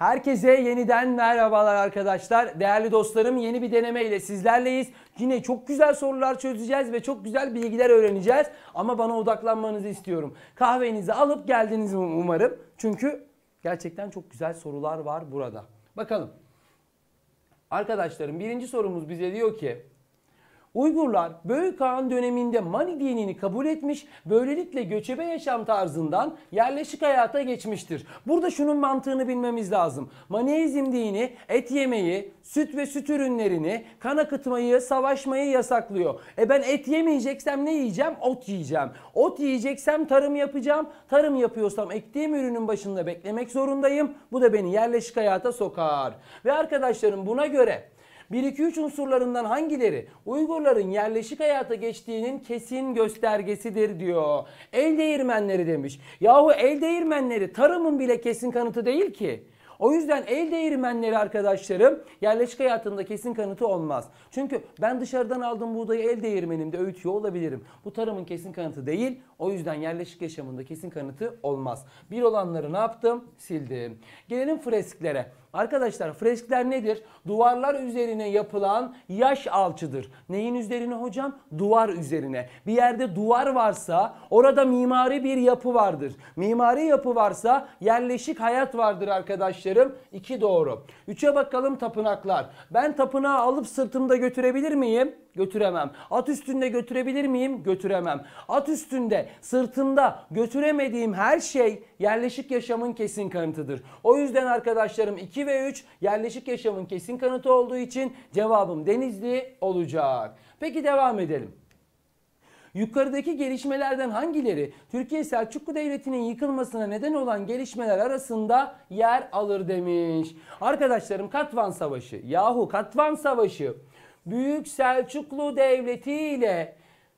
Herkese yeniden merhabalar arkadaşlar. Değerli dostlarım yeni bir deneme ile sizlerleyiz. Yine çok güzel sorular çözeceğiz ve çok güzel bilgiler öğreneceğiz. Ama bana odaklanmanızı istiyorum. Kahvenizi alıp geldiniz um-, umarım. Çünkü gerçekten çok güzel sorular var burada. Bakalım. Arkadaşlarım birinci sorumuz bize diyor ki Uygurlar Böyük Han döneminde Mani dinini kabul etmiş, böylelikle göçebe yaşam tarzından yerleşik hayata geçmiştir. Burada şunun mantığını bilmemiz lazım. Maniizm dini et yemeyi, süt ve süt ürünlerini, kan akıtmayı, savaşmayı yasaklıyor. E ben et yemeyeceksem ne yiyeceğim? Ot yiyeceğim. Ot yiyeceksem tarım yapacağım. Tarım yapıyorsam ektiğim ürünün başında beklemek zorundayım. Bu da beni yerleşik hayata sokar. Ve arkadaşlarım buna göre 1-2-3 unsurlarından hangileri Uygurların yerleşik hayata geçtiğinin kesin göstergesidir diyor. El değirmenleri demiş. Yahu el değirmenleri tarımın bile kesin kanıtı değil ki. O yüzden el değirmenleri arkadaşlarım yerleşik hayatında kesin kanıtı olmaz. Çünkü ben dışarıdan aldığım buğdayı el değirmenimde öğütüyor olabilirim. Bu tarımın kesin kanıtı değil. O yüzden yerleşik yaşamında kesin kanıtı olmaz. Bir olanları ne yaptım? Sildim. Gelelim fresklere. Arkadaşlar freskler nedir? Duvarlar üzerine yapılan yaş alçıdır. Neyin üzerine hocam? Duvar üzerine. Bir yerde duvar varsa orada mimari bir yapı vardır. Mimari yapı varsa yerleşik hayat vardır arkadaşlar arkadaşlarım. 2 doğru. 3'e bakalım tapınaklar. Ben tapınağı alıp sırtımda götürebilir miyim? Götüremem. At üstünde götürebilir miyim? Götüremem. At üstünde, sırtımda götüremediğim her şey yerleşik yaşamın kesin kanıtıdır. O yüzden arkadaşlarım 2 ve 3 yerleşik yaşamın kesin kanıtı olduğu için cevabım Denizli olacak. Peki devam edelim. Yukarıdaki gelişmelerden hangileri Türkiye Selçuklu Devleti'nin yıkılmasına neden olan gelişmeler arasında yer alır demiş. Arkadaşlarım Katvan Savaşı yahu Katvan Savaşı Büyük Selçuklu Devleti ile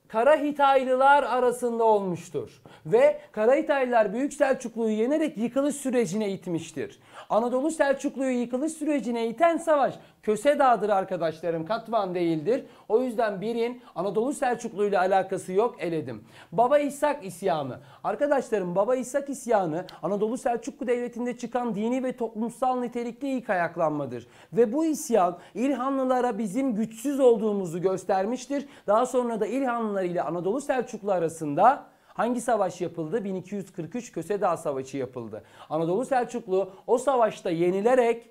Kara Hitaylılar arasında olmuştur. Ve Kara Hitaylılar Büyük Selçuklu'yu yenerek yıkılış sürecine itmiştir. Anadolu Selçuklu'yu yıkılış sürecine iten savaş Köse Dağı'dır arkadaşlarım. Katvan değildir. O yüzden birin Anadolu Selçuklu ile alakası yok eledim. Baba İshak isyanı. Arkadaşlarım Baba İshak isyanı Anadolu Selçuklu Devleti'nde çıkan dini ve toplumsal nitelikli ilk ayaklanmadır. Ve bu isyan İlhanlılara bizim güçsüz olduğumuzu göstermiştir. Daha sonra da İlhanlılar ile Anadolu Selçuklu arasında Hangi savaş yapıldı? 1243 Köse Kösedağ Savaşı yapıldı. Anadolu Selçuklu o savaşta yenilerek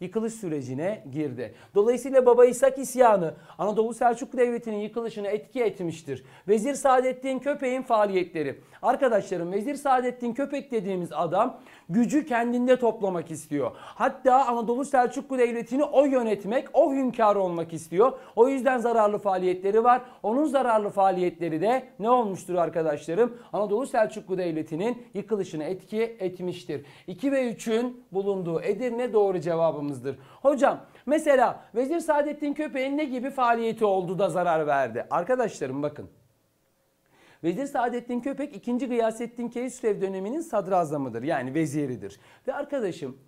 yıkılış sürecine girdi. Dolayısıyla Baba İshak isyanı Anadolu Selçuklu Devleti'nin yıkılışını etki etmiştir. Vezir Saadettin Köpek'in faaliyetleri. Arkadaşlarım Vezir Saadettin Köpek dediğimiz adam gücü kendinde toplamak istiyor. Hatta Anadolu Selçuklu Devleti'ni o yönetmek, o hünkâr olmak istiyor. O yüzden zararlı faaliyetleri var. Onun zararlı faaliyetleri de ne olmuştur arkadaşlarım? Anadolu Selçuklu Devleti'nin yıkılışına etki etmiştir. 2 ve 3'ün bulunduğu Edirne doğru cevabımızdır. Hocam mesela Vezir Saadettin Köpeğin ne gibi faaliyeti oldu da zarar verdi? Arkadaşlarım bakın. Vezir Saadettin Köpek 2. Gıyasettin Keyüsrev döneminin sadrazamıdır yani veziridir. Ve arkadaşım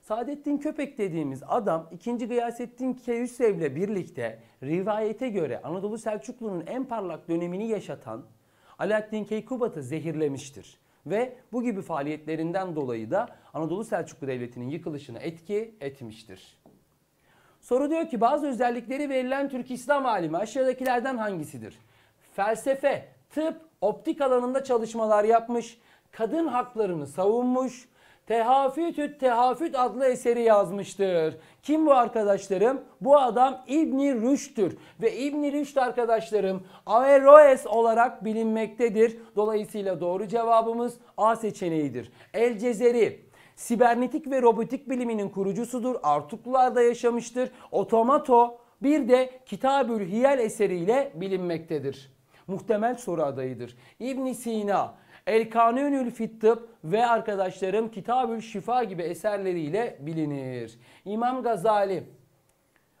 Saadettin Köpek dediğimiz adam 2. Gıyasettin Keyüsrev ile birlikte rivayete göre Anadolu Selçuklu'nun en parlak dönemini yaşatan Alaaddin Keykubat'ı zehirlemiştir. Ve bu gibi faaliyetlerinden dolayı da Anadolu Selçuklu Devleti'nin yıkılışına etki etmiştir. Soru diyor ki bazı özellikleri verilen Türk İslam alimi aşağıdakilerden hangisidir? Felsefe, tıp, optik alanında çalışmalar yapmış, kadın haklarını savunmuş, Tehafütü't Tehafüt adlı eseri yazmıştır. Kim bu arkadaşlarım? Bu adam İbni Rüşd'tür. Ve İbni Rüşd arkadaşlarım Averroes olarak bilinmektedir. Dolayısıyla doğru cevabımız A seçeneğidir. El Cezeri sibernetik ve robotik biliminin kurucusudur. Artuklularda yaşamıştır. Otomato bir de Kitabül Hiyel eseriyle bilinmektedir muhtemel soru adayıdır. İbn Sina, El-Kanunül Fittıp ve arkadaşlarım Kitabül Şifa gibi eserleriyle bilinir. İmam Gazali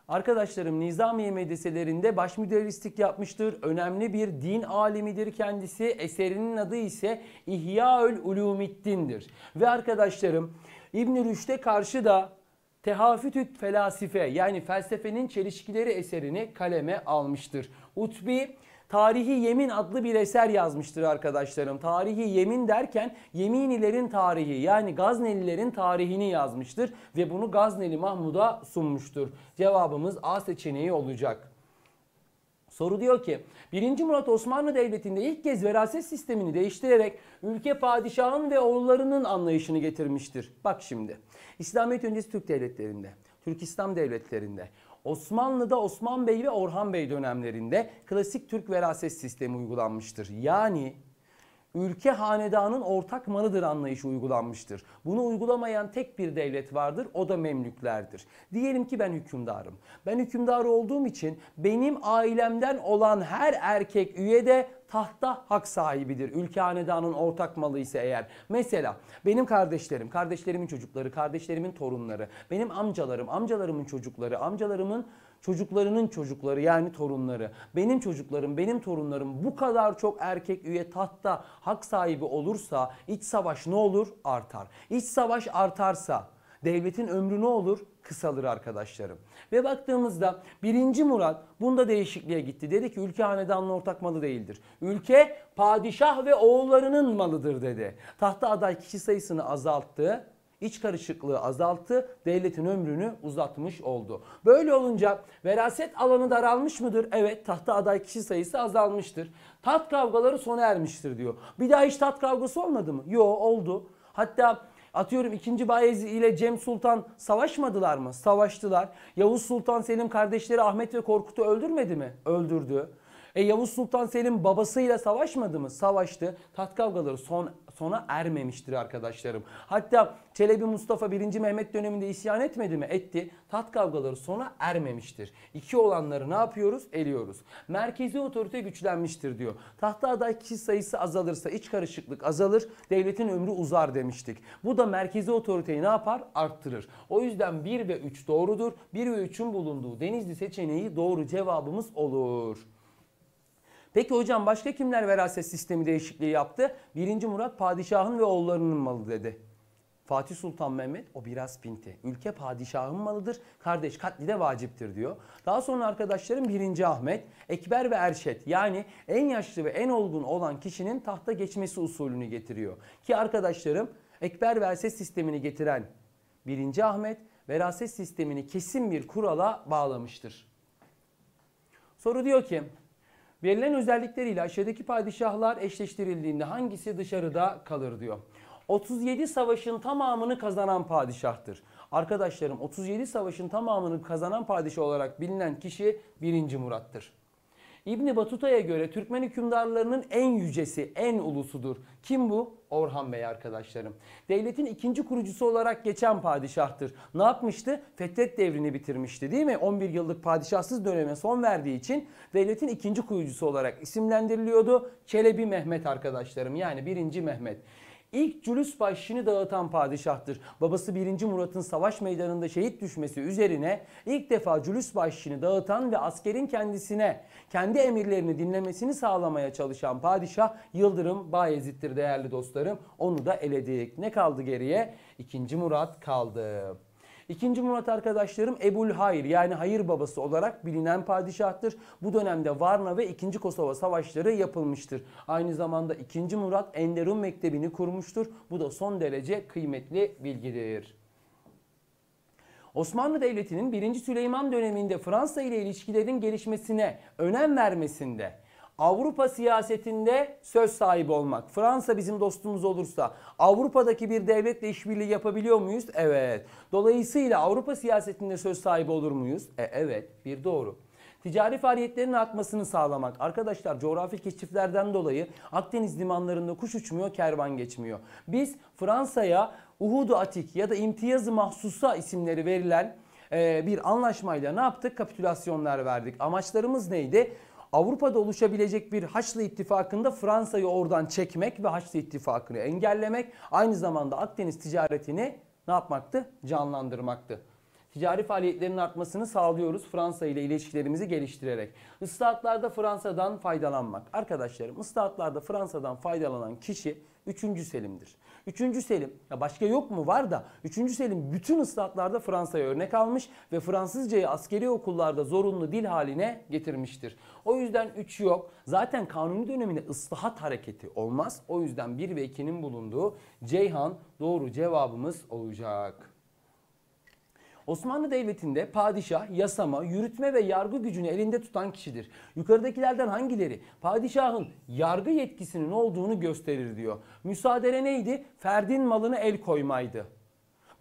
Arkadaşlarım Nizamiye medreselerinde baş müderrislik yapmıştır. Önemli bir din alimidir kendisi. Eserinin adı ise İhyaül Ulumiddin'dir. Ve arkadaşlarım İbn Rüşd'e karşı da Tehafütüt Felasife yani felsefenin çelişkileri eserini kaleme almıştır. Utbi Tarihi Yemin adlı bir eser yazmıştır arkadaşlarım. Tarihi Yemin derken Yeminilerin tarihi yani Gaznelilerin tarihini yazmıştır ve bunu Gazneli Mahmud'a sunmuştur. Cevabımız A seçeneği olacak. Soru diyor ki 1. Murat Osmanlı Devleti'nde ilk kez veraset sistemini değiştirerek ülke padişahın ve oğullarının anlayışını getirmiştir. Bak şimdi İslamiyet öncesi Türk devletlerinde, Türk İslam devletlerinde Osmanlı'da Osman Bey ve Orhan Bey dönemlerinde klasik Türk veraset sistemi uygulanmıştır. Yani ülke hanedanın ortak malıdır anlayışı uygulanmıştır. Bunu uygulamayan tek bir devlet vardır o da Memlüklerdir. Diyelim ki ben hükümdarım. Ben hükümdar olduğum için benim ailemden olan her erkek üye de tahta hak sahibidir. Ülke hanedanın ortak malı ise eğer. Mesela benim kardeşlerim, kardeşlerimin çocukları, kardeşlerimin torunları, benim amcalarım, amcalarımın çocukları, amcalarımın çocuklarının çocukları yani torunları, benim çocuklarım, benim torunlarım bu kadar çok erkek üye tahta hak sahibi olursa iç savaş ne olur? Artar. İç savaş artarsa devletin ömrü ne olur? Kısalır arkadaşlarım. Ve baktığımızda birinci Murat bunda değişikliğe gitti. Dedi ki ülke hanedanın ortak malı değildir. Ülke padişah ve oğullarının malıdır dedi. Tahta aday kişi sayısını azalttı iç karışıklığı azalttı, devletin ömrünü uzatmış oldu. Böyle olunca veraset alanı daralmış mıdır? Evet, tahta aday kişi sayısı azalmıştır. Tat kavgaları sona ermiştir diyor. Bir daha hiç tat kavgası olmadı mı? yok oldu. Hatta Atıyorum 2. Bayezid ile Cem Sultan savaşmadılar mı? Savaştılar. Yavuz Sultan Selim kardeşleri Ahmet ve Korkut'u öldürmedi mi? Öldürdü. E Yavuz Sultan Selim babasıyla savaşmadı mı? Savaştı. Taht kavgaları son sona ermemiştir arkadaşlarım. Hatta Çelebi Mustafa 1. Mehmet döneminde isyan etmedi mi? Etti. Tat kavgaları sona ermemiştir. İki olanları ne yapıyoruz? Eliyoruz. Merkezi otorite güçlenmiştir diyor. Tahta aday kişi sayısı azalırsa iç karışıklık azalır, devletin ömrü uzar demiştik. Bu da merkezi otoriteyi ne yapar? Arttırır. O yüzden 1 ve 3 doğrudur. 1 ve 3'ün bulunduğu Denizli seçeneği doğru cevabımız olur. Peki hocam başka kimler veraset sistemi değişikliği yaptı? Birinci Murat padişahın ve oğullarının malı dedi. Fatih Sultan Mehmet o biraz pinti. Ülke padişahın malıdır. Kardeş katli de vaciptir diyor. Daha sonra arkadaşlarım 1. Ahmet, Ekber ve Erşet yani en yaşlı ve en olgun olan kişinin tahta geçmesi usulünü getiriyor. Ki arkadaşlarım Ekber veraset sistemini getiren 1. Ahmet veraset sistemini kesin bir kurala bağlamıştır. Soru diyor ki Verilen özellikleriyle aşağıdaki padişahlar eşleştirildiğinde hangisi dışarıda kalır diyor. 37 savaşın tamamını kazanan padişahtır. Arkadaşlarım 37 savaşın tamamını kazanan padişah olarak bilinen kişi 1. Murat'tır. İbni Batuta'ya göre Türkmen hükümdarlarının en yücesi, en ulusudur. Kim bu? Orhan Bey arkadaşlarım. Devletin ikinci kurucusu olarak geçen padişahtır. Ne yapmıştı? Fetret devrini bitirmişti değil mi? 11 yıllık padişahsız döneme son verdiği için devletin ikinci kurucusu olarak isimlendiriliyordu. Çelebi Mehmet arkadaşlarım yani birinci Mehmet ilk cülüs başını dağıtan padişahtır. Babası 1. Murat'ın savaş meydanında şehit düşmesi üzerine ilk defa cülüs başını dağıtan ve askerin kendisine kendi emirlerini dinlemesini sağlamaya çalışan padişah Yıldırım Bayezid'dir değerli dostlarım. Onu da eledik. Ne kaldı geriye? 2. Murat kaldı. İkinci Murat arkadaşlarım Ebul Hayr yani hayır babası olarak bilinen padişahtır. Bu dönemde Varna ve 2. Kosova savaşları yapılmıştır. Aynı zamanda İkinci Murat Enderun Mektebi'ni kurmuştur. Bu da son derece kıymetli bilgidir. Osmanlı Devleti'nin 1. Süleyman döneminde Fransa ile ilişkilerin gelişmesine önem vermesinde Avrupa siyasetinde söz sahibi olmak. Fransa bizim dostumuz olursa Avrupa'daki bir devletle işbirliği yapabiliyor muyuz? Evet. Dolayısıyla Avrupa siyasetinde söz sahibi olur muyuz? E, evet. Bir doğru. Ticari faaliyetlerin artmasını sağlamak. Arkadaşlar coğrafi keşiflerden dolayı Akdeniz limanlarında kuş uçmuyor, kervan geçmiyor. Biz Fransa'ya Uhudu Atik ya da İmtiyazı Mahsusa isimleri verilen e, bir anlaşmayla ne yaptık? Kapitülasyonlar verdik. Amaçlarımız neydi? Avrupa'da oluşabilecek bir Haçlı ittifakında Fransa'yı oradan çekmek ve Haçlı ittifakını engellemek aynı zamanda Akdeniz ticaretini ne yapmaktı? Canlandırmaktı. Ticari faaliyetlerin artmasını sağlıyoruz Fransa ile ilişkilerimizi geliştirerek. Islahatlarda Fransa'dan faydalanmak. Arkadaşlarım ıslahatlarda Fransa'dan faydalanan kişi 3. Selim'dir. Üçüncü Selim ya başka yok mu var da Üçüncü Selim bütün ıslatlarda Fransa'ya örnek almış ve Fransızcayı askeri okullarda zorunlu dil haline getirmiştir. O yüzden 3 yok. Zaten kanuni döneminde ıslahat hareketi olmaz. O yüzden 1 ve 2'nin bulunduğu Ceyhan doğru cevabımız olacak. Osmanlı Devleti'nde padişah yasama, yürütme ve yargı gücünü elinde tutan kişidir. Yukarıdakilerden hangileri padişahın yargı yetkisinin olduğunu gösterir diyor. Müsaadele neydi? Ferdin malını el koymaydı.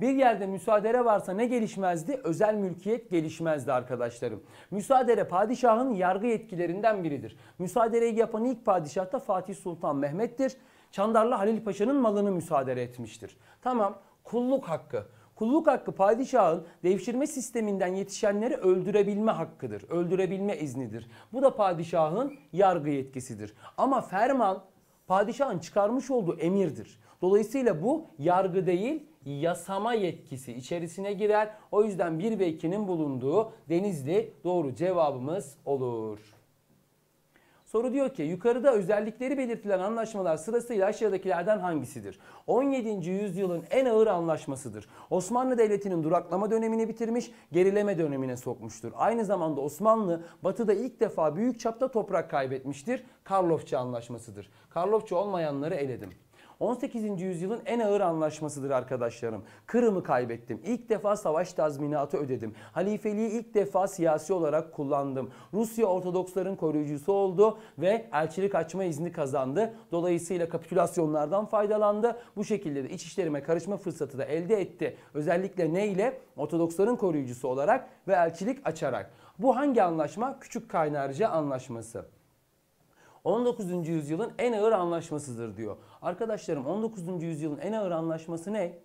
Bir yerde müsaadere varsa ne gelişmezdi? Özel mülkiyet gelişmezdi arkadaşlarım. Müsaadere padişahın yargı yetkilerinden biridir. Müsaadereyi yapan ilk padişah da Fatih Sultan Mehmet'tir. Çandarlı Halil Paşa'nın malını müsaadere etmiştir. Tamam kulluk hakkı. Kulluk hakkı padişahın devşirme sisteminden yetişenleri öldürebilme hakkıdır. Öldürebilme iznidir. Bu da padişahın yargı yetkisidir. Ama ferman padişahın çıkarmış olduğu emirdir. Dolayısıyla bu yargı değil yasama yetkisi içerisine girer. O yüzden 1 ve 2'nin bulunduğu Denizli doğru cevabımız olur. Soru diyor ki yukarıda özellikleri belirtilen anlaşmalar sırasıyla aşağıdakilerden hangisidir? 17. yüzyılın en ağır anlaşmasıdır. Osmanlı Devleti'nin duraklama dönemini bitirmiş, gerileme dönemine sokmuştur. Aynı zamanda Osmanlı batıda ilk defa büyük çapta toprak kaybetmiştir. Karlofça anlaşmasıdır. Karlofça olmayanları eledim. 18. yüzyılın en ağır anlaşmasıdır arkadaşlarım. Kırım'ı kaybettim. İlk defa savaş tazminatı ödedim. Halifeliği ilk defa siyasi olarak kullandım. Rusya Ortodoksların koruyucusu oldu ve elçilik açma izni kazandı. Dolayısıyla kapitülasyonlardan faydalandı. Bu şekilde de iç işlerime karışma fırsatı da elde etti. Özellikle ne ile? Ortodoksların koruyucusu olarak ve elçilik açarak. Bu hangi anlaşma? Küçük Kaynarca Anlaşması. 19. yüzyılın en ağır anlaşmasıdır diyor. Arkadaşlarım 19. yüzyılın en ağır anlaşması ne?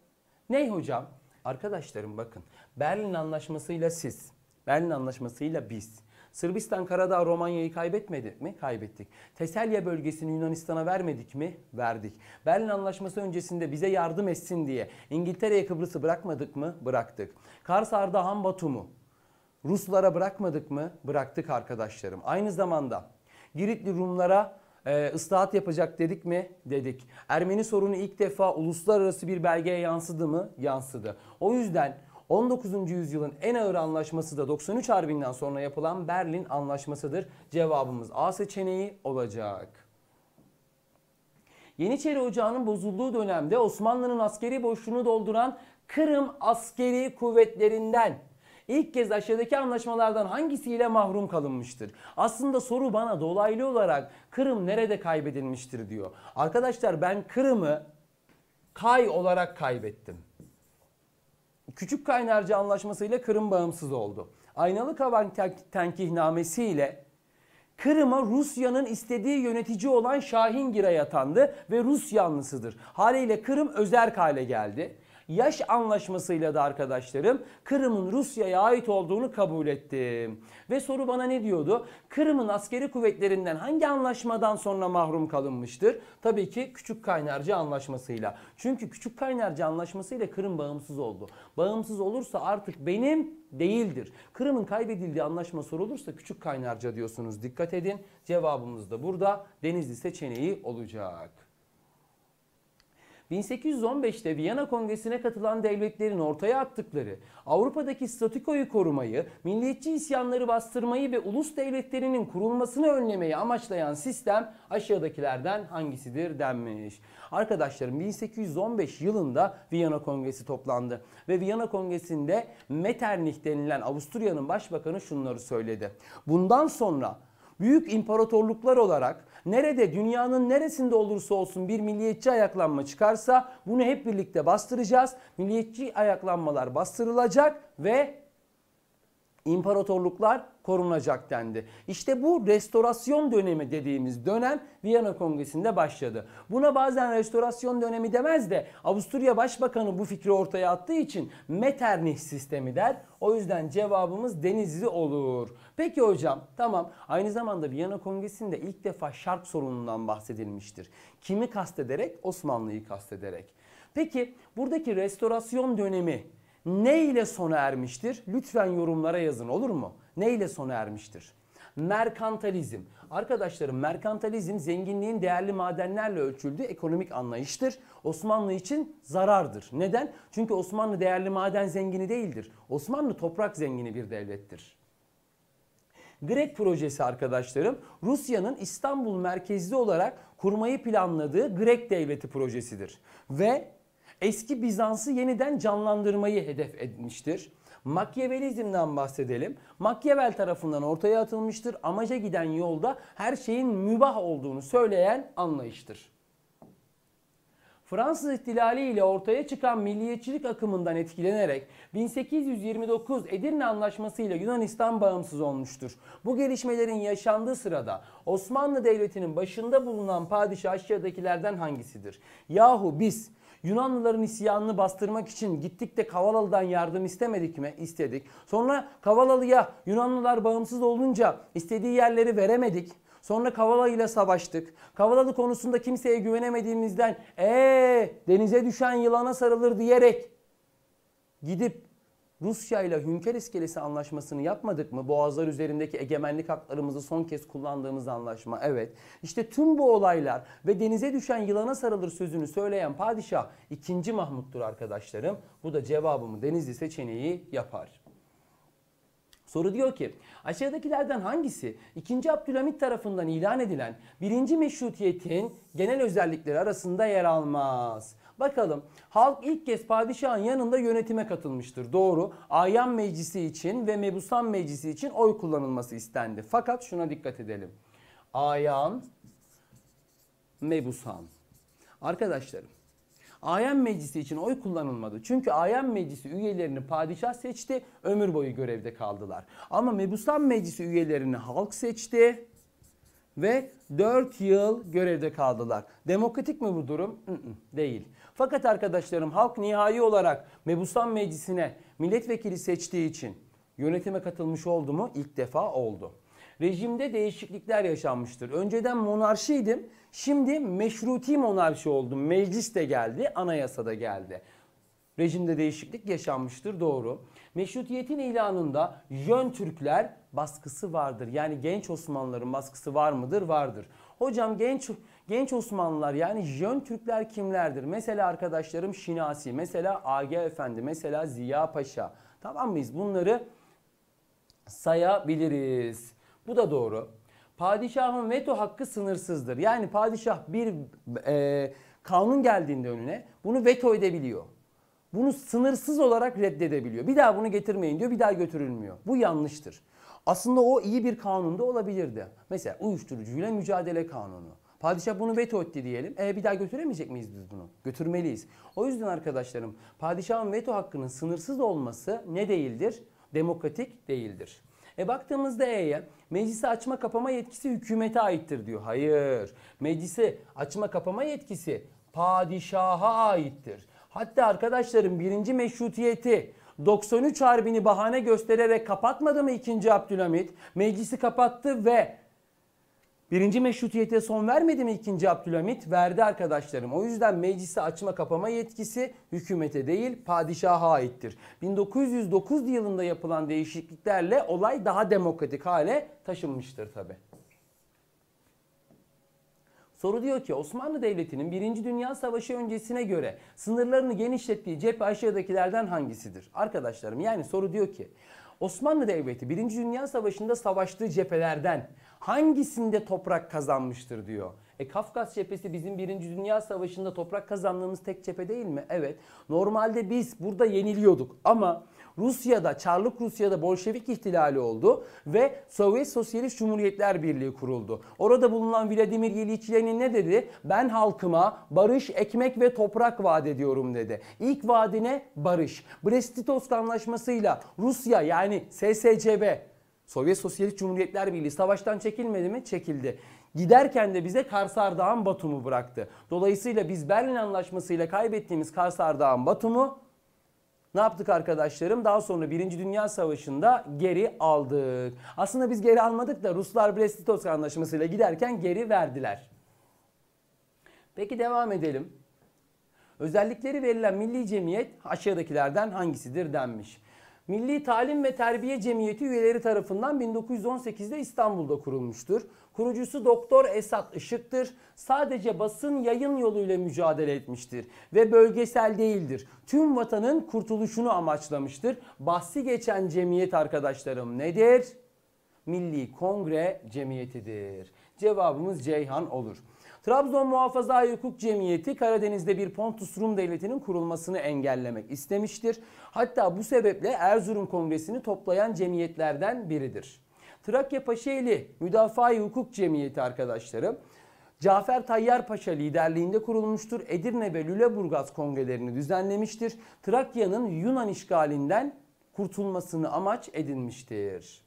Ne hocam? Arkadaşlarım bakın Berlin Anlaşması'yla siz, Berlin Anlaşması'yla biz, Sırbistan Karadağ Romanya'yı kaybetmedik mi? Kaybettik. Teselya bölgesini Yunanistan'a vermedik mi? Verdik. Berlin Anlaşması öncesinde bize yardım etsin diye İngiltere'ye Kıbrıs'ı bırakmadık mı? Bıraktık. Kars Ardahan Batum'u Ruslara bırakmadık mı? Bıraktık arkadaşlarım. Aynı zamanda Giritli Rumlara e, ıslahat yapacak dedik mi? Dedik. Ermeni sorunu ilk defa uluslararası bir belgeye yansıdı mı? Yansıdı. O yüzden 19. yüzyılın en ağır anlaşması da 93 Harbi'nden sonra yapılan Berlin Anlaşması'dır. Cevabımız A seçeneği olacak. Yeniçeri Ocağı'nın bozulduğu dönemde Osmanlı'nın askeri boşluğunu dolduran Kırım askeri kuvvetlerinden ilk kez aşağıdaki anlaşmalardan hangisiyle mahrum kalınmıştır? Aslında soru bana dolaylı olarak Kırım nerede kaybedilmiştir diyor. Arkadaşlar ben Kırım'ı Kay olarak kaybettim. Küçük Kaynarca anlaşmasıyla ile Kırım bağımsız oldu. Aynalı Kavan Tenkihnamesi ile Kırım'a Rusya'nın istediği yönetici olan Şahin Giray atandı ve Rus yanlısıdır. Haliyle Kırım özerk hale geldi yaş anlaşmasıyla da arkadaşlarım Kırım'ın Rusya'ya ait olduğunu kabul etti. Ve soru bana ne diyordu? Kırım'ın askeri kuvvetlerinden hangi anlaşmadan sonra mahrum kalınmıştır? Tabii ki Küçük Kaynarca Anlaşması'yla. Çünkü Küçük Kaynarca anlaşmasıyla Kırım bağımsız oldu. Bağımsız olursa artık benim değildir. Kırım'ın kaybedildiği anlaşma sorulursa küçük kaynarca diyorsunuz. Dikkat edin. Cevabımız da burada. Denizli seçeneği olacak. 1815'te Viyana Kongresi'ne katılan devletlerin ortaya attıkları Avrupa'daki statikoyu korumayı, milliyetçi isyanları bastırmayı ve ulus devletlerinin kurulmasını önlemeyi amaçlayan sistem aşağıdakilerden hangisidir denmiş. Arkadaşlarım 1815 yılında Viyana Kongresi toplandı ve Viyana Kongresi'nde Metternich denilen Avusturya'nın başbakanı şunları söyledi. Bundan sonra büyük imparatorluklar olarak nerede dünyanın neresinde olursa olsun bir milliyetçi ayaklanma çıkarsa bunu hep birlikte bastıracağız. Milliyetçi ayaklanmalar bastırılacak ve imparatorluklar korunacak dendi. İşte bu restorasyon dönemi dediğimiz dönem Viyana Kongresi'nde başladı. Buna bazen restorasyon dönemi demez de Avusturya Başbakanı bu fikri ortaya attığı için Metternich sistemi der. O yüzden cevabımız Denizli olur. Peki hocam tamam aynı zamanda Viyana Kongresi'nde ilk defa şark sorunundan bahsedilmiştir. Kimi kastederek? Osmanlı'yı kastederek. Peki buradaki restorasyon dönemi ne ile sona ermiştir? Lütfen yorumlara yazın olur mu? Ne ile sona ermiştir? Merkantalizm. Arkadaşlarım merkantalizm zenginliğin değerli madenlerle ölçüldüğü ekonomik anlayıştır. Osmanlı için zarardır. Neden? Çünkü Osmanlı değerli maden zengini değildir. Osmanlı toprak zengini bir devlettir. Grek projesi arkadaşlarım Rusya'nın İstanbul merkezli olarak kurmayı planladığı Grek devleti projesidir. Ve eski Bizans'ı yeniden canlandırmayı hedef etmiştir. Makyavelizmden bahsedelim. Makyavel tarafından ortaya atılmıştır. Amaca giden yolda her şeyin mübah olduğunu söyleyen anlayıştır. Fransız ihtilali ile ortaya çıkan milliyetçilik akımından etkilenerek 1829 Edirne Anlaşması ile Yunanistan bağımsız olmuştur. Bu gelişmelerin yaşandığı sırada Osmanlı Devleti'nin başında bulunan padişah aşağıdakilerden hangisidir? Yahu biz Yunanlıların isyanını bastırmak için gittik de Kavalalı'dan yardım istemedik mi? İstedik. Sonra Kavalalı'ya Yunanlılar bağımsız olunca istediği yerleri veremedik. Sonra Kavala ile savaştık. Kavalalı konusunda kimseye güvenemediğimizden ee denize düşen yılana sarılır diyerek gidip Rusya ile Hünkar İskelesi anlaşmasını yapmadık mı? Boğazlar üzerindeki egemenlik haklarımızı son kez kullandığımız anlaşma. Evet. İşte tüm bu olaylar ve denize düşen yılana sarılır sözünü söyleyen padişah 2. Mahmut'tur arkadaşlarım. Bu da cevabımı Denizli seçeneği yapar. Soru diyor ki aşağıdakilerden hangisi 2. Abdülhamit tarafından ilan edilen 1. Meşrutiyet'in genel özellikleri arasında yer almaz? Bakalım halk ilk kez padişahın yanında yönetime katılmıştır. Doğru. Ayan Meclisi için ve Mebusan Meclisi için oy kullanılması istendi. Fakat şuna dikkat edelim. Ayan, Mebusan. Arkadaşlarım Ayan Meclisi için oy kullanılmadı. Çünkü Ayan Meclisi üyelerini padişah seçti, ömür boyu görevde kaldılar. Ama Mebusan Meclisi üyelerini halk seçti ve 4 yıl görevde kaldılar. Demokratik mi bu durum? Değil. Fakat arkadaşlarım halk nihai olarak Mebusan Meclisi'ne milletvekili seçtiği için yönetime katılmış oldu mu? İlk defa oldu. Rejimde değişiklikler yaşanmıştır. Önceden monarşiydim. Şimdi meşruti monarşi oldum. Meclis de geldi, anayasa da geldi. Rejimde değişiklik yaşanmıştır doğru. Meşrutiyetin ilanında Jön Türkler baskısı vardır. Yani genç Osmanlıların baskısı var mıdır? Vardır. Hocam genç genç Osmanlılar yani Jön Türkler kimlerdir? Mesela arkadaşlarım Şinasi, mesela Ag. Efendi, mesela Ziya Paşa. Tamam mıyız? Bunları sayabiliriz. Bu da doğru. Padişahın veto hakkı sınırsızdır. Yani padişah bir e, kanun geldiğinde önüne bunu veto edebiliyor. Bunu sınırsız olarak reddedebiliyor. Bir daha bunu getirmeyin diyor, bir daha götürülmüyor. Bu yanlıştır. Aslında o iyi bir kanunda olabilirdi. Mesela uyuşturucuyla mücadele kanunu. Padişah bunu veto etti diyelim. E bir daha götüremeyecek miyiz biz bunu? Götürmeliyiz. O yüzden arkadaşlarım padişahın veto hakkının sınırsız olması ne değildir? Demokratik değildir. E baktığımızda E'ye meclisi açma kapama yetkisi hükümete aittir diyor. Hayır. Meclisi açma kapama yetkisi padişaha aittir. Hatta arkadaşlarım birinci meşrutiyeti 93 Harbi'ni bahane göstererek kapatmadı mı 2. Abdülhamit? Meclisi kapattı ve Birinci meşrutiyete son vermedi mi ikinci Abdülhamit? Verdi arkadaşlarım. O yüzden meclisi açma kapama yetkisi hükümete değil padişaha aittir. 1909 yılında yapılan değişikliklerle olay daha demokratik hale taşınmıştır tabi. Soru diyor ki Osmanlı Devleti'nin 1. Dünya Savaşı öncesine göre sınırlarını genişlettiği cephe aşağıdakilerden hangisidir? Arkadaşlarım yani soru diyor ki Osmanlı Devleti 1. Dünya Savaşı'nda savaştığı cephelerden hangisinde toprak kazanmıştır diyor. E Kafkas cephesi bizim 1. Dünya Savaşı'nda toprak kazandığımız tek cephe değil mi? Evet. Normalde biz burada yeniliyorduk ama Rusya'da, Çarlık Rusya'da Bolşevik ihtilali oldu ve Sovyet Sosyalist Cumhuriyetler Birliği kuruldu. Orada bulunan Vladimir Yeliç Lenin ne dedi? Ben halkıma barış, ekmek ve toprak vaat ediyorum dedi. İlk vaadine barış. Brest-Litovsk anlaşmasıyla Rusya yani SSCB Sovyet Sosyalist Cumhuriyetler Birliği savaştan çekilmedi mi? Çekildi. Giderken de bize Karsar Dağı'nın Batum'u bıraktı. Dolayısıyla biz Berlin Anlaşması ile kaybettiğimiz Karsar Dağı'nın Batum'u ne yaptık arkadaşlarım? Daha sonra 1. Dünya Savaşı'nda geri aldık. Aslında biz geri almadık da Ruslar Brest-Litovsk anlaşmasıyla giderken geri verdiler. Peki devam edelim. Özellikleri verilen milli cemiyet aşağıdakilerden hangisidir denmiş. Milli Talim ve Terbiye Cemiyeti üyeleri tarafından 1918'de İstanbul'da kurulmuştur. Kurucusu Doktor Esat Işık'tır. Sadece basın yayın yoluyla mücadele etmiştir ve bölgesel değildir. Tüm vatanın kurtuluşunu amaçlamıştır. Bahsi geçen cemiyet arkadaşlarım nedir? Milli Kongre Cemiyetidir. Cevabımız Ceyhan olur. Trabzon Muhafaza Hukuk Cemiyeti Karadeniz'de bir Pontus Rum Devleti'nin kurulmasını engellemek istemiştir. Hatta bu sebeple Erzurum Kongresi'ni toplayan cemiyetlerden biridir. Trakya Paşeli müdafaa Hukuk Cemiyeti arkadaşlarım Cafer Tayyar Paşa liderliğinde kurulmuştur. Edirne ve Lüleburgaz kongrelerini düzenlemiştir. Trakya'nın Yunan işgalinden kurtulmasını amaç edinmiştir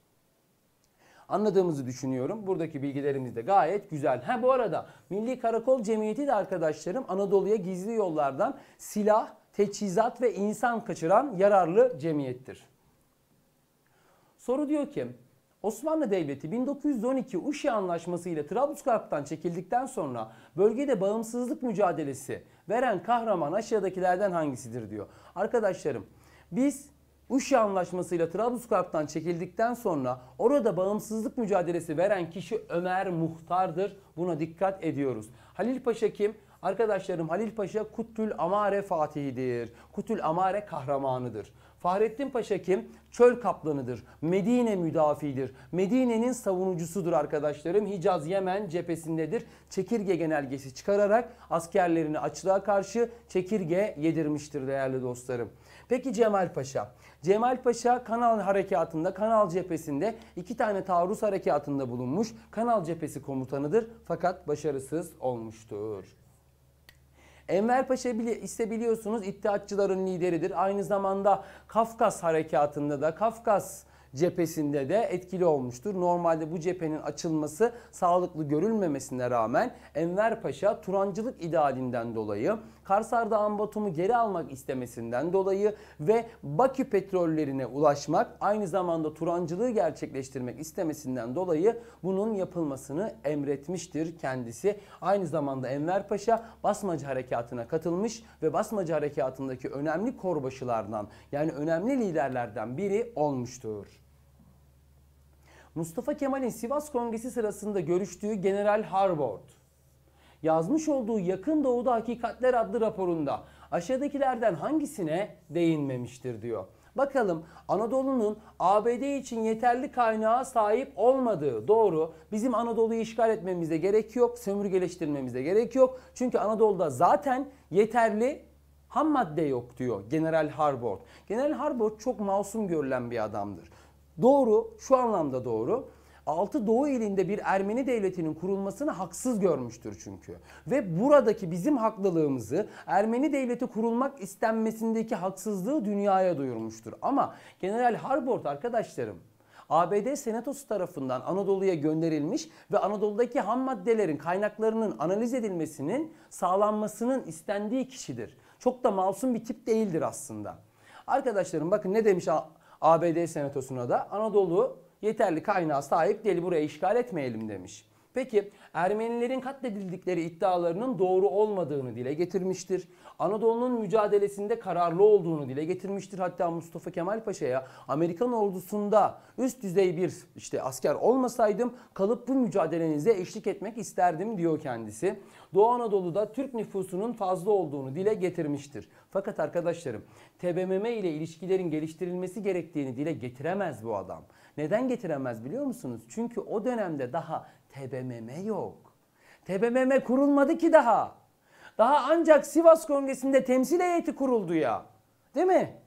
anladığımızı düşünüyorum. Buradaki bilgilerimiz de gayet güzel. Ha bu arada Milli Karakol Cemiyeti de arkadaşlarım Anadolu'ya gizli yollardan silah, teçhizat ve insan kaçıran yararlı cemiyettir. Soru diyor ki Osmanlı Devleti 1912 Uşi Anlaşması ile Trablusgarp'tan çekildikten sonra bölgede bağımsızlık mücadelesi veren kahraman aşağıdakilerden hangisidir diyor. Arkadaşlarım biz Uşa anlaşmasıyla Trablusgarp'tan çekildikten sonra orada bağımsızlık mücadelesi veren kişi Ömer Muhtar'dır. Buna dikkat ediyoruz. Halil Paşa kim? Arkadaşlarım Halil Paşa Kuttül Amare Fatihidir. Kuttül Amare kahramanıdır. Fahrettin Paşa kim? Çöl kaplanıdır. Medine müdafidir. Medine'nin savunucusudur arkadaşlarım. Hicaz Yemen cephesindedir. Çekirge genelgesi çıkararak askerlerini açlığa karşı çekirge yedirmiştir değerli dostlarım. Peki Cemal Paşa. Cemal Paşa Kanal Harekatı'nda, Kanal Cephesi'nde iki tane taarruz harekatında bulunmuş. Kanal Cephesi komutanıdır fakat başarısız olmuştur. Enver Paşa bile ise biliyorsunuz İttihatçıların lideridir. Aynı zamanda Kafkas harekatında da Kafkas cephesinde de etkili olmuştur. Normalde bu cephenin açılması sağlıklı görülmemesine rağmen Enver Paşa Turancılık idealinden dolayı Karsar'da Ambatum'u geri almak istemesinden dolayı ve Bakü petrollerine ulaşmak aynı zamanda turancılığı gerçekleştirmek istemesinden dolayı bunun yapılmasını emretmiştir kendisi. Aynı zamanda Enver Paşa Basmacı Harekatı'na katılmış ve Basmacı Harekatı'ndaki önemli korbaşılardan yani önemli liderlerden biri olmuştur. Mustafa Kemal'in Sivas Kongresi sırasında görüştüğü General Harbord yazmış olduğu Yakın Doğu'da Hakikatler adlı raporunda aşağıdakilerden hangisine değinmemiştir diyor. Bakalım Anadolu'nun ABD için yeterli kaynağa sahip olmadığı doğru. Bizim Anadolu'yu işgal etmemize gerek yok, sömürgeleştirmemize gerek yok. Çünkü Anadolu'da zaten yeterli ham madde yok diyor General Harbord. General Harbord çok masum görülen bir adamdır. Doğru, şu anlamda doğru. Altı Doğu ilinde bir Ermeni devletinin kurulmasını haksız görmüştür çünkü. Ve buradaki bizim haklılığımızı Ermeni devleti kurulmak istenmesindeki haksızlığı dünyaya duyurmuştur. Ama General Harbort arkadaşlarım ABD Senatosu tarafından Anadolu'ya gönderilmiş ve Anadolu'daki ham maddelerin kaynaklarının analiz edilmesinin sağlanmasının istendiği kişidir. Çok da masum bir tip değildir aslında. Arkadaşlarım bakın ne demiş ABD Senatosu'na da Anadolu yeterli kaynağa sahip değil buraya işgal etmeyelim demiş. Peki Ermenilerin katledildikleri iddialarının doğru olmadığını dile getirmiştir. Anadolu'nun mücadelesinde kararlı olduğunu dile getirmiştir. Hatta Mustafa Kemal Paşa'ya Amerikan ordusunda üst düzey bir işte asker olmasaydım kalıp bu mücadelenize eşlik etmek isterdim diyor kendisi. Doğu Anadolu'da Türk nüfusunun fazla olduğunu dile getirmiştir. Fakat arkadaşlarım TBMM ile ilişkilerin geliştirilmesi gerektiğini dile getiremez bu adam. Neden getiremez biliyor musunuz? Çünkü o dönemde daha TBMM yok. TBMM kurulmadı ki daha. Daha ancak Sivas Kongresi'nde temsil heyeti kuruldu ya. Değil mi?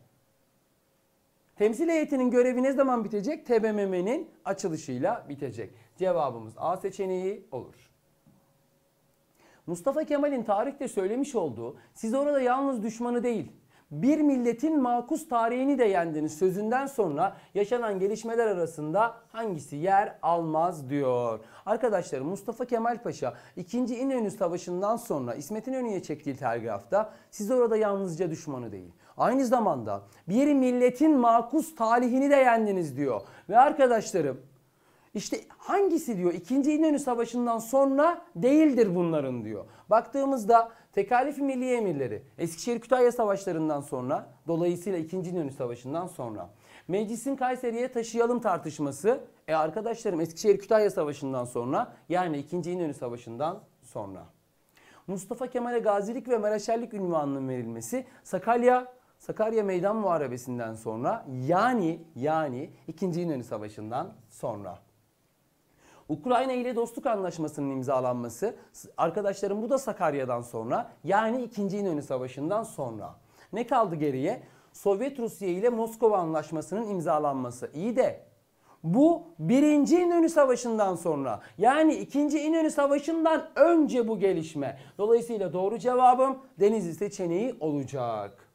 Temsil heyetinin görevi ne zaman bitecek? TBMM'nin açılışıyla bitecek. Cevabımız A seçeneği olur. Mustafa Kemal'in tarihte söylemiş olduğu siz orada yalnız düşmanı değil, bir milletin makus tarihini de yendiniz sözünden sonra yaşanan gelişmeler arasında hangisi yer almaz diyor. Arkadaşlar Mustafa Kemal Paşa 2. İnönü Savaşı'ndan sonra İsmet İnönü'ye çektiği telgrafta siz orada yalnızca düşmanı değil. Aynı zamanda bir milletin makus talihini de yendiniz diyor. Ve arkadaşlarım işte hangisi diyor 2. İnönü Savaşı'ndan sonra değildir bunların diyor. Baktığımızda Tekalif Milli Emirleri Eskişehir-Kütahya savaşlarından sonra dolayısıyla 2. İnönü Savaşı'ndan sonra meclisin Kayseri'ye taşıyalım tartışması e arkadaşlarım Eskişehir-Kütahya Savaşı'ndan sonra yani 2. İnönü Savaşı'ndan sonra. Mustafa Kemal'e gazilik ve maraşerlik ünvanının verilmesi Sakarya Sakarya Meydan Muharebesi'nden sonra yani yani 2. İnönü Savaşı'ndan sonra. Ukrayna ile dostluk anlaşmasının imzalanması arkadaşlarım bu da Sakarya'dan sonra yani 2. İnönü Savaşı'ndan sonra. Ne kaldı geriye? Sovyet Rusya ile Moskova Anlaşması'nın imzalanması. İyi de bu 1. İnönü Savaşı'ndan sonra yani 2. İnönü Savaşı'ndan önce bu gelişme. Dolayısıyla doğru cevabım Denizli seçeneği olacak.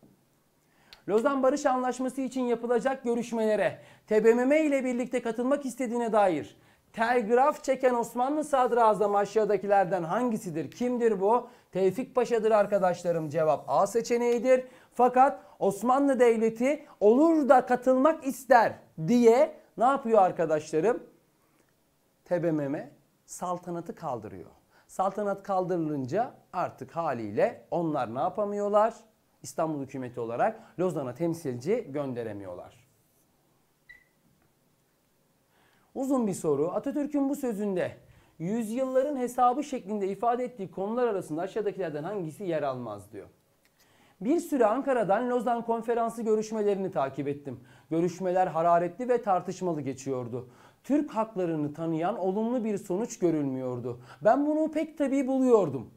Lozan Barış Anlaşması için yapılacak görüşmelere TBMM ile birlikte katılmak istediğine dair telgraf çeken Osmanlı sadrazam aşağıdakilerden hangisidir? Kimdir bu? Tevfik Paşa'dır arkadaşlarım cevap A seçeneğidir. Fakat Osmanlı Devleti olur da katılmak ister diye ne yapıyor arkadaşlarım? TBMM saltanatı kaldırıyor. Saltanat kaldırılınca artık haliyle onlar ne yapamıyorlar? İstanbul hükümeti olarak Lozan'a temsilci gönderemiyorlar. Uzun bir soru. Atatürk'ün bu sözünde yüzyılların hesabı şeklinde ifade ettiği konular arasında aşağıdakilerden hangisi yer almaz diyor. Bir süre Ankara'dan Lozan Konferansı görüşmelerini takip ettim. Görüşmeler hararetli ve tartışmalı geçiyordu. Türk haklarını tanıyan olumlu bir sonuç görülmüyordu. Ben bunu pek tabii buluyordum.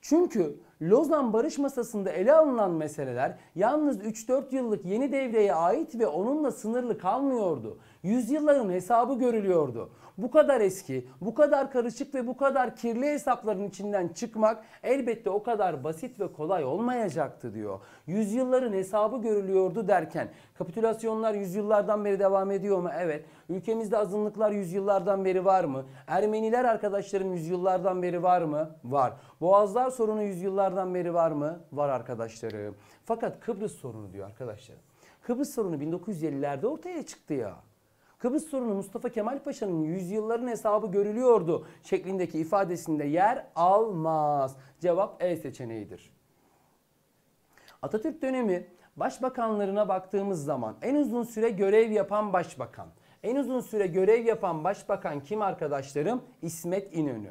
Çünkü Lozan Barış Masası'nda ele alınan meseleler yalnız 3-4 yıllık yeni devreye ait ve onunla sınırlı kalmıyordu yüzyılların hesabı görülüyordu. Bu kadar eski, bu kadar karışık ve bu kadar kirli hesapların içinden çıkmak elbette o kadar basit ve kolay olmayacaktı diyor. Yüzyılların hesabı görülüyordu derken kapitülasyonlar yüzyıllardan beri devam ediyor mu? Evet. Ülkemizde azınlıklar yüzyıllardan beri var mı? Ermeniler arkadaşlarım yüzyıllardan beri var mı? Var. Boğazlar sorunu yüzyıllardan beri var mı? Var arkadaşlarım. Fakat Kıbrıs sorunu diyor arkadaşlarım. Kıbrıs sorunu 1950'lerde ortaya çıktı ya. Kıbrıs sorunu Mustafa Kemal Paşa'nın yüzyılların hesabı görülüyordu şeklindeki ifadesinde yer almaz. Cevap E seçeneğidir. Atatürk dönemi başbakanlarına baktığımız zaman en uzun süre görev yapan başbakan. En uzun süre görev yapan başbakan kim arkadaşlarım? İsmet İnönü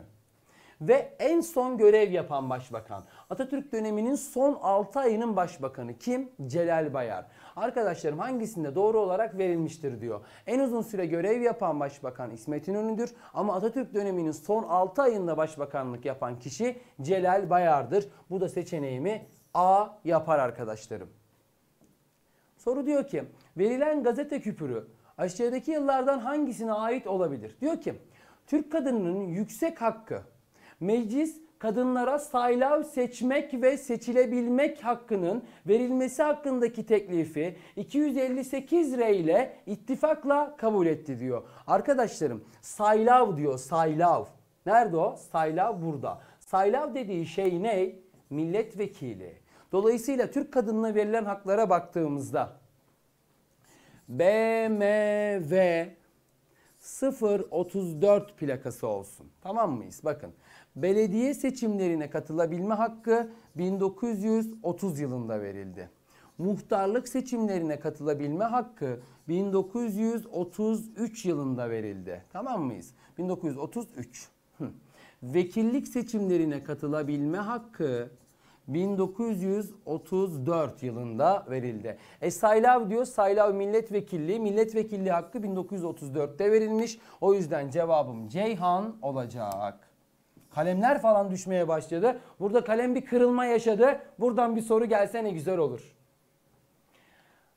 ve en son görev yapan başbakan. Atatürk döneminin son 6 ayının başbakanı kim? Celal Bayar. Arkadaşlarım hangisinde doğru olarak verilmiştir diyor. En uzun süre görev yapan başbakan İsmet İnönü'dür ama Atatürk döneminin son 6 ayında başbakanlık yapan kişi Celal Bayar'dır. Bu da seçeneğimi A yapar arkadaşlarım. Soru diyor ki verilen gazete küpürü aşağıdaki yıllardan hangisine ait olabilir? Diyor ki Türk kadınının yüksek hakkı meclis kadınlara saylav seçmek ve seçilebilmek hakkının verilmesi hakkındaki teklifi 258 R ile ittifakla kabul etti diyor. Arkadaşlarım saylav diyor saylav. Nerede o? Saylav burada. Saylav dediği şey ne? Milletvekili. Dolayısıyla Türk kadınına verilen haklara baktığımızda BMW 034 plakası olsun. Tamam mıyız? Bakın belediye seçimlerine katılabilme hakkı 1930 yılında verildi. Muhtarlık seçimlerine katılabilme hakkı 1933 yılında verildi. Tamam mıyız? 1933. Vekillik seçimlerine katılabilme hakkı 1934 yılında verildi. E saylav diyor saylav milletvekilliği. Milletvekilliği hakkı 1934'te verilmiş. O yüzden cevabım Ceyhan olacak. Kalemler falan düşmeye başladı. Burada kalem bir kırılma yaşadı. Buradan bir soru gelse ne güzel olur.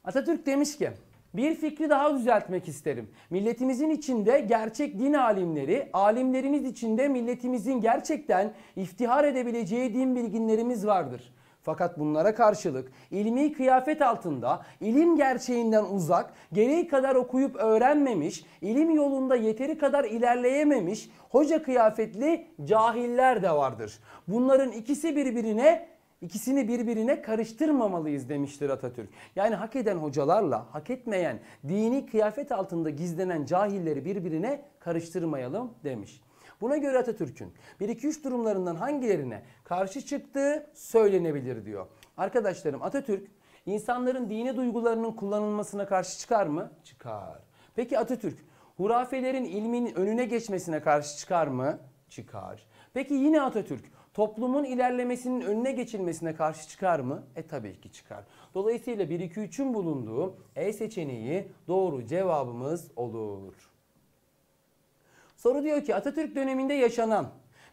Atatürk demiş ki bir fikri daha düzeltmek isterim. Milletimizin içinde gerçek din alimleri, alimlerimiz içinde milletimizin gerçekten iftihar edebileceği din bilginlerimiz vardır. Fakat bunlara karşılık ilmi kıyafet altında ilim gerçeğinden uzak, gereği kadar okuyup öğrenmemiş, ilim yolunda yeteri kadar ilerleyememiş hoca kıyafetli cahiller de vardır. Bunların ikisi birbirine İkisini birbirine karıştırmamalıyız demiştir Atatürk. Yani hak eden hocalarla hak etmeyen dini kıyafet altında gizlenen cahilleri birbirine karıştırmayalım demiş. Buna göre Atatürk'ün 1-2-3 durumlarından hangilerine karşı çıktığı söylenebilir diyor. Arkadaşlarım Atatürk insanların dini duygularının kullanılmasına karşı çıkar mı? Çıkar. Peki Atatürk hurafelerin ilmin önüne geçmesine karşı çıkar mı? Çıkar. Peki yine Atatürk toplumun ilerlemesinin önüne geçilmesine karşı çıkar mı? E tabii ki çıkar. Dolayısıyla 1-2-3'ün bulunduğu E seçeneği doğru cevabımız olur. Soru diyor ki Atatürk döneminde yaşanan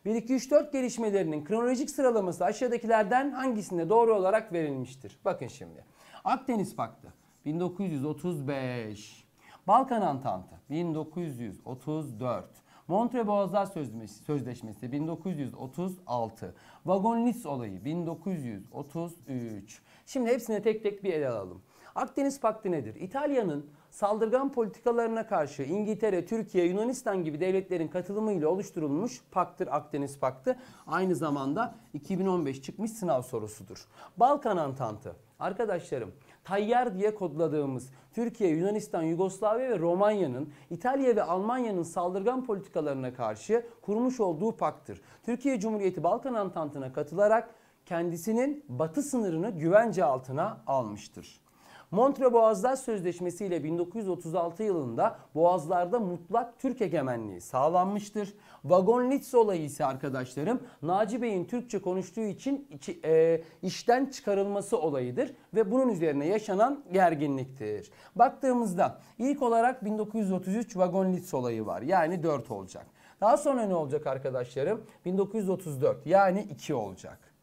1, 2, 3, 4 gelişmelerinin kronolojik sıralaması aşağıdakilerden hangisinde doğru olarak verilmiştir? Bakın şimdi. Akdeniz Paktı 1935. Balkan Antantı 1934. Montre Boğazlar Sözleşmesi, Sözleşmesi 1936. Vagonlis olayı 1933. Şimdi hepsine tek tek bir ele alalım. Akdeniz Paktı nedir? İtalya'nın saldırgan politikalarına karşı İngiltere, Türkiye, Yunanistan gibi devletlerin katılımıyla oluşturulmuş paktır Akdeniz Paktı. Aynı zamanda 2015 çıkmış sınav sorusudur. Balkan Antantı. Arkadaşlarım Tayyar diye kodladığımız Türkiye, Yunanistan, Yugoslavya ve Romanya'nın İtalya ve Almanya'nın saldırgan politikalarına karşı kurmuş olduğu paktır. Türkiye Cumhuriyeti Balkan Antantı'na katılarak kendisinin batı sınırını güvence altına almıştır. Montre Boğazlar Sözleşmesi ile 1936 yılında Boğazlar'da mutlak Türk egemenliği sağlanmıştır. Vagonlitz olayı ise arkadaşlarım Naci Bey'in Türkçe konuştuğu için içi, e, işten çıkarılması olayıdır ve bunun üzerine yaşanan gerginliktir. Baktığımızda ilk olarak 1933 Vagonlitz olayı var yani 4 olacak. Daha sonra ne olacak arkadaşlarım? 1934 yani 2 olacak.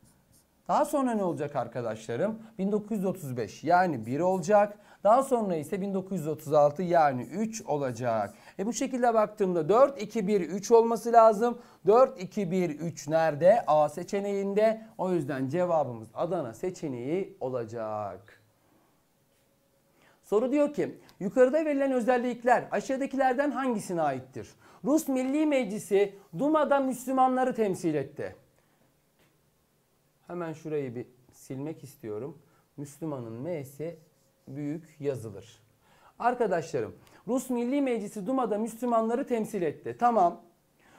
Daha sonra ne olacak arkadaşlarım? 1935 yani 1 olacak. Daha sonra ise 1936 yani 3 olacak. E bu şekilde baktığımda 4, 2, 1, 3 olması lazım. 4, 2, 1, 3 nerede? A seçeneğinde. O yüzden cevabımız Adana seçeneği olacak. Soru diyor ki yukarıda verilen özellikler aşağıdakilerden hangisine aittir? Rus Milli Meclisi Duma'da Müslümanları temsil etti. Hemen şurayı bir silmek istiyorum. Müslümanın M'si büyük yazılır. Arkadaşlarım Rus Milli Meclisi Duma'da Müslümanları temsil etti. Tamam.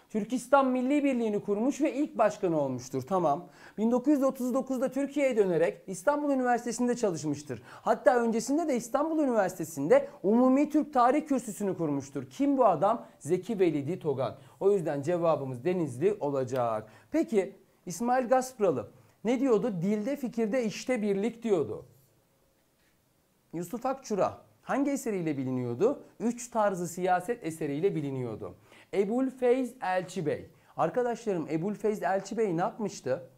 Türkistan Milli Birliği'ni kurmuş ve ilk başkanı olmuştur. Tamam. 1939'da Türkiye'ye dönerek İstanbul Üniversitesi'nde çalışmıştır. Hatta öncesinde de İstanbul Üniversitesi'nde Umumi Türk Tarih Kürsüsü'nü kurmuştur. Kim bu adam? Zeki Velidi Togan. O yüzden cevabımız Denizli olacak. Peki İsmail Gaspralı ne diyordu? Dilde, fikirde, işte birlik diyordu. Yusuf Akçura hangi eseriyle biliniyordu? Üç tarzı siyaset eseriyle biliniyordu. Ebul Feyz Elçi Bey. Arkadaşlarım Ebul Feyz Elçi Bey ne yapmıştı?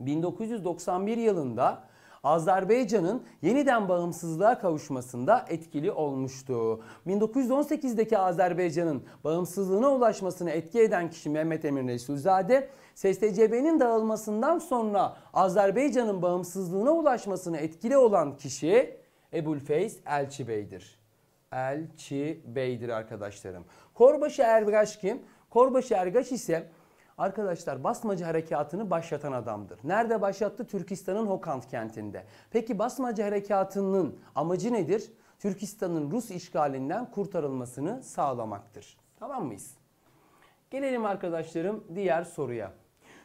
1991 yılında Azerbaycan'ın yeniden bağımsızlığa kavuşmasında etkili olmuştu. 1918'deki Azerbaycan'ın bağımsızlığına ulaşmasını etki eden kişi Mehmet Emin Resulzade, SSCB'nin dağılmasından sonra Azerbaycan'ın bağımsızlığına ulaşmasını etkili olan kişi Ebu'l-Feys Elçi Bey'dir. Elçi Bey'dir arkadaşlarım. Korbaşı Ergaş kim? Korbaşı Ergaş ise Arkadaşlar basmacı harekatını başlatan adamdır. Nerede başlattı? Türkistan'ın Hokant kentinde. Peki basmacı harekatının amacı nedir? Türkistan'ın Rus işgalinden kurtarılmasını sağlamaktır. Tamam mıyız? Gelelim arkadaşlarım diğer soruya.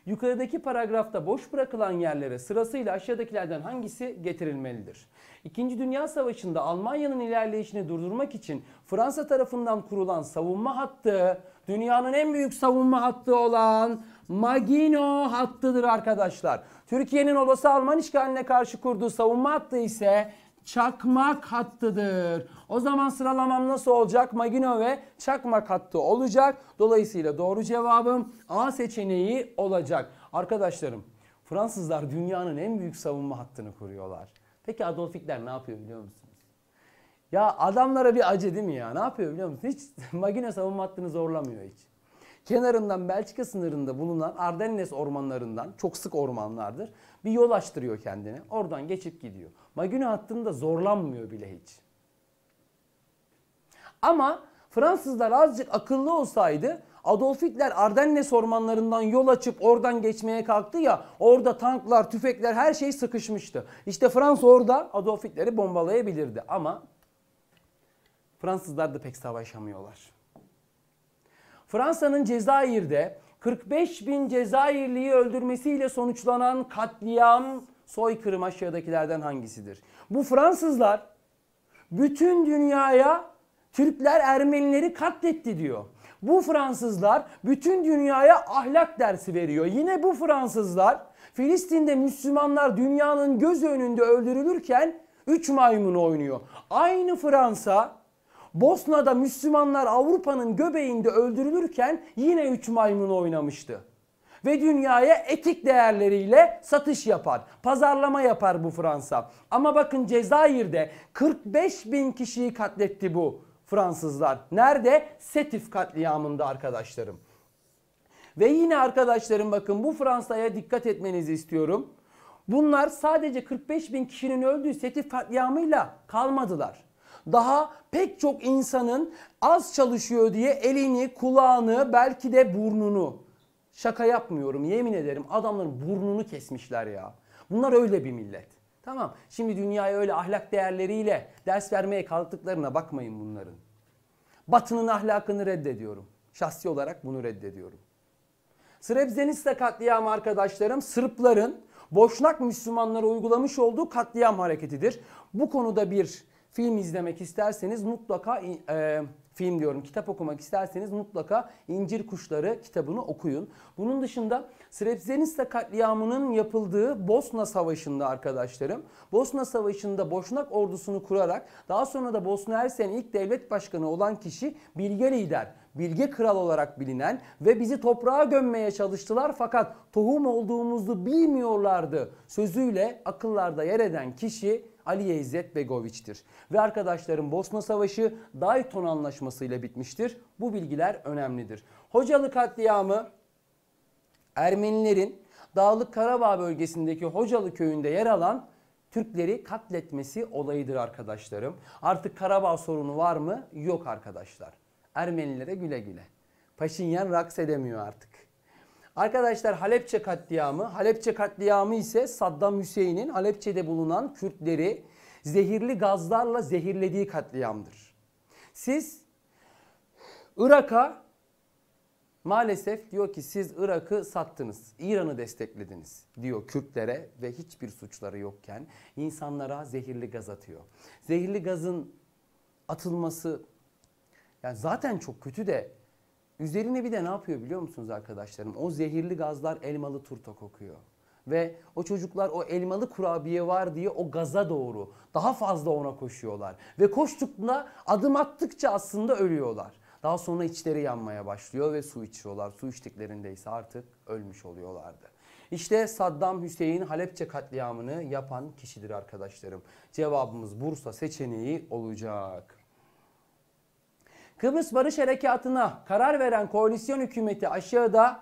Yukarıdaki paragrafta boş bırakılan yerlere sırasıyla aşağıdakilerden hangisi getirilmelidir? İkinci Dünya Savaşı'nda Almanya'nın ilerleyişini durdurmak için Fransa tarafından kurulan savunma hattı, dünyanın en büyük savunma hattı olan Maginot hattıdır arkadaşlar. Türkiye'nin olası Alman işgaline karşı kurduğu savunma hattı ise çakmak hattıdır. O zaman sıralamam nasıl olacak? Magino ve çakmak hattı olacak. Dolayısıyla doğru cevabım A seçeneği olacak. Arkadaşlarım Fransızlar dünyanın en büyük savunma hattını kuruyorlar. Peki Adolf Hitler ne yapıyor biliyor musunuz? Ya adamlara bir acı değil mi ya? Ne yapıyor biliyor musunuz? Hiç Magino savunma hattını zorlamıyor hiç. Kenarından Belçika sınırında bulunan Ardennes ormanlarından çok sık ormanlardır. Bir yol açtırıyor kendine. Oradan geçip gidiyor. Magüne hattında zorlanmıyor bile hiç. Ama Fransızlar azıcık akıllı olsaydı Adolf Hitler Ardennes ormanlarından yol açıp oradan geçmeye kalktı ya orada tanklar, tüfekler her şey sıkışmıştı. İşte Fransa orada Adolf Hitler'i bombalayabilirdi ama Fransızlar da pek savaşamıyorlar. Fransa'nın Cezayir'de 45 bin Cezayirliyi öldürmesiyle sonuçlanan katliam soykırım aşağıdakilerden hangisidir? Bu Fransızlar bütün dünyaya Türkler Ermenileri katletti diyor. Bu Fransızlar bütün dünyaya ahlak dersi veriyor. Yine bu Fransızlar Filistin'de Müslümanlar dünyanın göz önünde öldürülürken 3 maymunu oynuyor. Aynı Fransa Bosna'da Müslümanlar Avrupa'nın göbeğinde öldürülürken yine 3 maymun oynamıştı. Ve dünyaya etik değerleriyle satış yapar, pazarlama yapar bu Fransa. Ama bakın Cezayir'de 45 bin kişiyi katletti bu Fransızlar. Nerede? Setif katliamında arkadaşlarım. Ve yine arkadaşlarım bakın bu Fransa'ya dikkat etmenizi istiyorum. Bunlar sadece 45 bin kişinin öldüğü Setif katliamıyla kalmadılar daha pek çok insanın az çalışıyor diye elini, kulağını, belki de burnunu. Şaka yapmıyorum yemin ederim adamların burnunu kesmişler ya. Bunlar öyle bir millet. Tamam şimdi dünyaya öyle ahlak değerleriyle ders vermeye kalktıklarına bakmayın bunların. Batının ahlakını reddediyorum. Şahsi olarak bunu reddediyorum. Srebzenica katliamı arkadaşlarım Sırpların Boşnak Müslümanlara uygulamış olduğu katliam hareketidir. Bu konuda bir film izlemek isterseniz mutlaka e, film diyorum kitap okumak isterseniz mutlaka İncir Kuşları kitabını okuyun. Bunun dışında Srebrenica katliamının yapıldığı Bosna Savaşı'nda arkadaşlarım Bosna Savaşı'nda Boşnak ordusunu kurarak daha sonra da Bosna Hersek'in ilk devlet başkanı olan kişi Bilge Lider bilge kral olarak bilinen ve bizi toprağa gömmeye çalıştılar fakat tohum olduğumuzu bilmiyorlardı sözüyle akıllarda yer eden kişi Aliye İzzet Begoviç'tir. Ve arkadaşlarım Bosna Savaşı Dayton Anlaşması ile bitmiştir. Bu bilgiler önemlidir. Hocalı katliamı Ermenilerin Dağlık Karabağ bölgesindeki Hocalı köyünde yer alan Türkleri katletmesi olayıdır arkadaşlarım. Artık Karabağ sorunu var mı? Yok arkadaşlar. Ermenilere güle güle. Paşinyan raks edemiyor artık. Arkadaşlar Halepçe katliamı. Halepçe katliamı ise Saddam Hüseyin'in Halepçe'de bulunan Kürtleri zehirli gazlarla zehirlediği katliamdır. Siz Irak'a maalesef diyor ki siz Irak'ı sattınız, İran'ı desteklediniz diyor Kürtlere ve hiçbir suçları yokken insanlara zehirli gaz atıyor. Zehirli gazın atılması yani zaten çok kötü de üzerine bir de ne yapıyor biliyor musunuz arkadaşlarım? O zehirli gazlar elmalı turta kokuyor. Ve o çocuklar o elmalı kurabiye var diye o gaza doğru daha fazla ona koşuyorlar. Ve koştukla adım attıkça aslında ölüyorlar. Daha sonra içleri yanmaya başlıyor ve su içiyorlar. Su içtiklerinde ise artık ölmüş oluyorlardı. İşte Saddam Hüseyin Halepçe katliamını yapan kişidir arkadaşlarım. Cevabımız Bursa seçeneği olacak. Kıbrıs Barış Harekatı'na karar veren koalisyon hükümeti aşağıda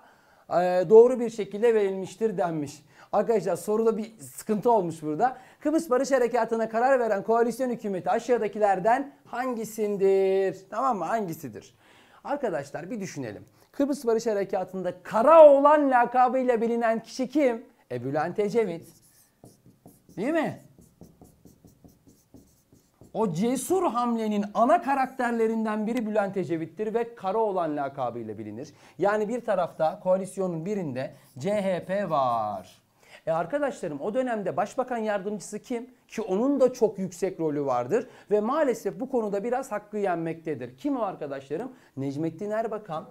e, doğru bir şekilde verilmiştir denmiş. Arkadaşlar soruda bir sıkıntı olmuş burada. Kıbrıs Barış Harekatı'na karar veren koalisyon hükümeti aşağıdakilerden hangisindir? Tamam mı? Hangisidir? Arkadaşlar bir düşünelim. Kıbrıs Barış Harekatı'nda kara olan lakabıyla bilinen kişi kim? E Bülent Ecevit. Değil mi? O cesur hamlenin ana karakterlerinden biri Bülent Ecevit'tir ve kara olan lakabıyla bilinir. Yani bir tarafta koalisyonun birinde CHP var. E arkadaşlarım o dönemde başbakan yardımcısı kim? Ki onun da çok yüksek rolü vardır ve maalesef bu konuda biraz hakkı yenmektedir. Kim o arkadaşlarım? Necmettin Erbakan.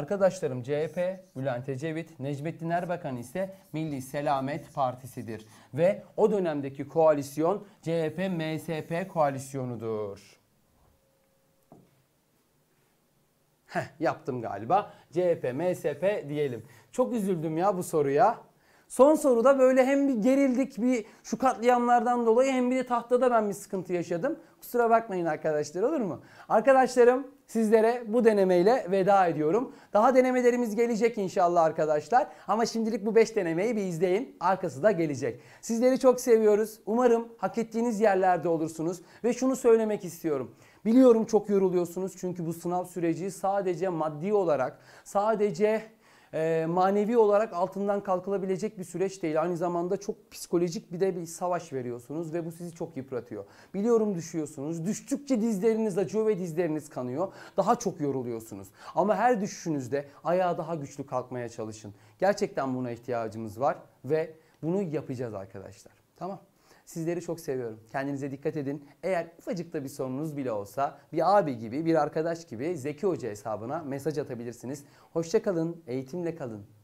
Arkadaşlarım CHP, Bülent Ecevit, Necmettin Erbakan ise Milli Selamet Partisi'dir. Ve o dönemdeki koalisyon CHP-MSP koalisyonudur. Heh, yaptım galiba. CHP, MSP diyelim. Çok üzüldüm ya bu soruya. Son soruda böyle hem bir gerildik bir şu katliamlardan dolayı hem bir de tahtada ben bir sıkıntı yaşadım. Kusura bakmayın arkadaşlar olur mu? Arkadaşlarım Sizlere bu denemeyle veda ediyorum. Daha denemelerimiz gelecek inşallah arkadaşlar. Ama şimdilik bu 5 denemeyi bir izleyin. Arkası da gelecek. Sizleri çok seviyoruz. Umarım hak ettiğiniz yerlerde olursunuz. Ve şunu söylemek istiyorum. Biliyorum çok yoruluyorsunuz çünkü bu sınav süreci sadece maddi olarak, sadece e, manevi olarak altından kalkılabilecek bir süreç değil. Aynı zamanda çok psikolojik bir de bir savaş veriyorsunuz ve bu sizi çok yıpratıyor. Biliyorum düşüyorsunuz. Düştükçe dizleriniz acıyor ve dizleriniz kanıyor. Daha çok yoruluyorsunuz. Ama her düşüşünüzde ayağa daha güçlü kalkmaya çalışın. Gerçekten buna ihtiyacımız var ve bunu yapacağız arkadaşlar. Tamam. Sizleri çok seviyorum. Kendinize dikkat edin. Eğer ufacık da bir sorunuz bile olsa bir abi gibi, bir arkadaş gibi Zeki Hoca hesabına mesaj atabilirsiniz. Hoşçakalın, eğitimle kalın.